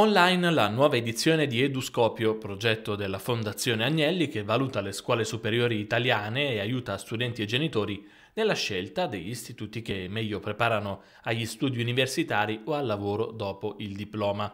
Online la nuova edizione di Eduscopio, progetto della Fondazione Agnelli che valuta le scuole superiori italiane e aiuta studenti e genitori nella scelta degli istituti che meglio preparano agli studi universitari o al lavoro dopo il diploma.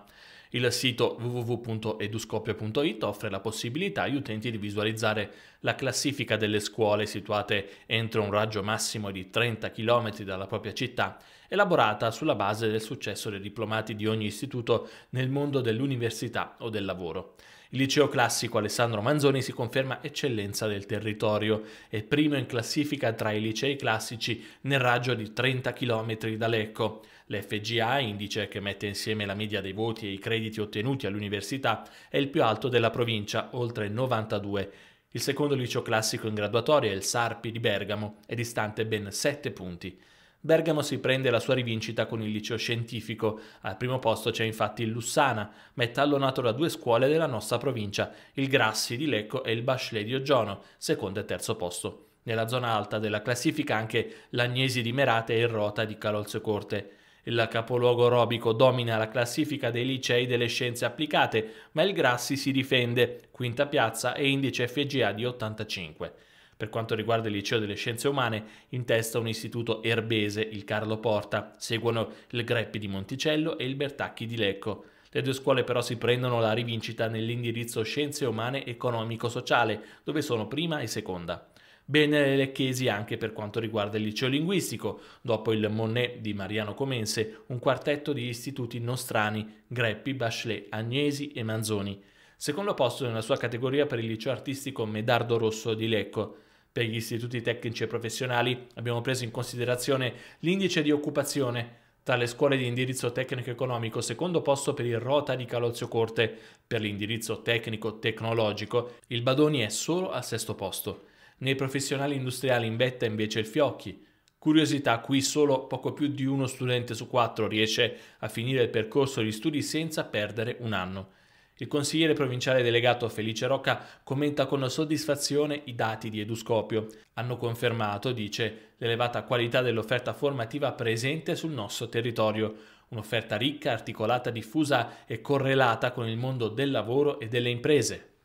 Il sito www.eduscopio.it offre la possibilità agli utenti di visualizzare la classifica delle scuole situate entro un raggio massimo di 30 km dalla propria città, elaborata sulla base del successo dei diplomati di ogni istituto nel mondo dell'università o del lavoro. Il liceo classico Alessandro Manzoni si conferma eccellenza del territorio e primo in classifica tra i licei classici nel raggio di 30 km da Lecco. L'FGA, indice che mette insieme la media dei voti e i crediti ottenuti all'università, è il più alto della provincia, oltre 92. Il secondo liceo classico in graduatoria il Sarpi di Bergamo, è distante ben 7 punti. Bergamo si prende la sua rivincita con il liceo scientifico, al primo posto c'è infatti il Lussana, ma è da due scuole della nostra provincia, il Grassi di Lecco e il Bachelet di Ogiono, secondo e terzo posto. Nella zona alta della classifica anche l'Agnesi di Merate e il Rota di Calolzio Corte. Il capoluogo robico domina la classifica dei licei delle scienze applicate, ma il Grassi si difende, quinta piazza e indice FGA di 85. Per quanto riguarda il liceo delle scienze umane, in testa un istituto erbese, il Carlo Porta, seguono il Greppi di Monticello e il Bertacchi di Lecco. Le due scuole però si prendono la rivincita nell'indirizzo scienze umane economico-sociale, dove sono prima e seconda. Bene le lecchesi anche per quanto riguarda il liceo linguistico, dopo il Monet di Mariano Comense, un quartetto di istituti nostrani, Greppi, Bachelet, Agnesi e Manzoni secondo posto nella sua categoria per il liceo artistico Medardo Rosso di Lecco. Per gli istituti tecnici e professionali abbiamo preso in considerazione l'indice di occupazione tra le scuole di indirizzo tecnico economico, secondo posto per il Rota di Calozio Corte, per l'indirizzo tecnico tecnologico il Badoni è solo al sesto posto. Nei professionali industriali in vetta invece il Fiocchi. Curiosità, qui solo poco più di uno studente su quattro riesce a finire il percorso di studi senza perdere un anno. Il consigliere provinciale delegato Felice Rocca commenta con soddisfazione i dati di Eduscopio. Hanno confermato, dice, l'elevata qualità dell'offerta formativa presente sul nostro territorio. Un'offerta ricca, articolata, diffusa e correlata con il mondo del lavoro e delle imprese.